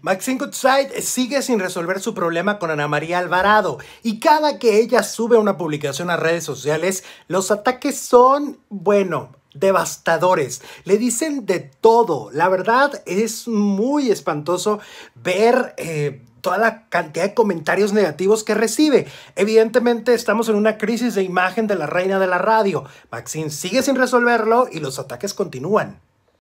Maxine Goodside sigue sin resolver su problema con Ana María Alvarado y cada que ella sube una publicación a redes sociales, los ataques son, bueno, devastadores. Le dicen de todo. La verdad es muy espantoso ver... Eh, toda la cantidad de comentarios negativos que recibe. Evidentemente estamos en una crisis de imagen de la reina de la radio. Maxine sigue sin resolverlo y los ataques continúan.